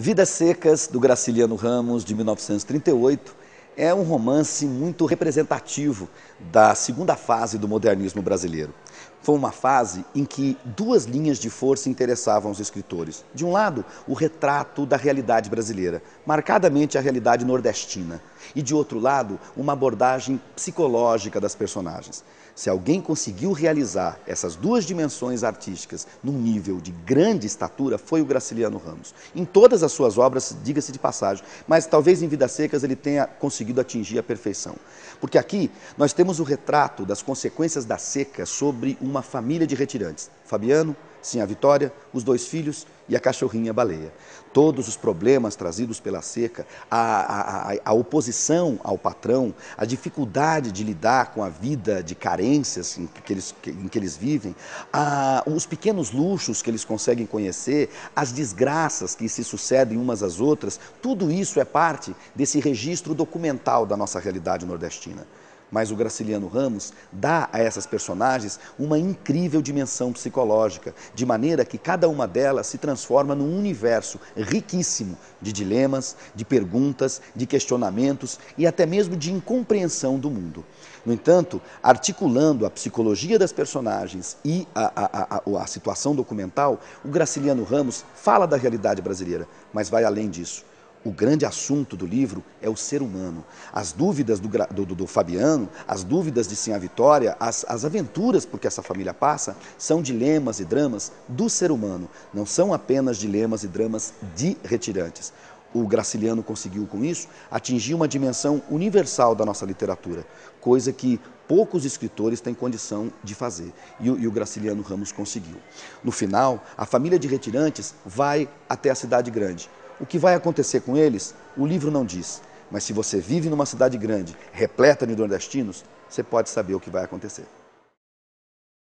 Vidas Secas, do Graciliano Ramos, de 1938, é um romance muito representativo da segunda fase do modernismo brasileiro. Foi uma fase em que duas linhas de força interessavam os escritores. De um lado, o retrato da realidade brasileira, marcadamente a realidade nordestina. E de outro lado, uma abordagem psicológica das personagens. Se alguém conseguiu realizar essas duas dimensões artísticas num nível de grande estatura, foi o Graciliano Ramos. Em todas as suas obras, diga-se de passagem, mas talvez em Vidas Secas ele tenha conseguido conseguido atingir a perfeição. Porque aqui nós temos o retrato das consequências da seca sobre uma família de retirantes. Fabiano, Sim, a Vitória, os dois filhos e a cachorrinha baleia. Todos os problemas trazidos pela seca, a, a, a, oposição ao patrão, a dificuldade de lidar com a vida de carências em que eles, em que eles vivem, a, os pequenos luxos que eles conseguem conhecer, as desgraças que se sucedem umas às outras, tudo isso é parte desse registro documental da nossa realidade nordestina. Mas o Graciliano Ramos dá a essas personagens uma incrível dimensão psicológica, de maneira que cada uma delas se transforma num universo riquíssimo de dilemas, de perguntas, de questionamentos e até mesmo de incompreensão do mundo. No entanto, articulando a psicologia das personagens e a, a, a, a situação documental, o Graciliano Ramos fala da realidade brasileira, mas vai além disso. O grande assunto do livro é o ser humano. As dúvidas do, do, do Fabiano, as dúvidas de Sim Vitória, as, as aventuras por que essa família passa, são dilemas e dramas do ser humano. Não são apenas dilemas e dramas de retirantes. O Graciliano conseguiu com isso atingir uma dimensão universal da nossa literatura, coisa que poucos escritores têm condição de fazer. E o, e o, Graciliano Ramos conseguiu. No final, a família de retirantes vai até a cidade grande. O que vai acontecer com eles, o livro não diz. Mas se você vive numa cidade grande, repleta de nordestinos, você pode saber o que vai acontecer.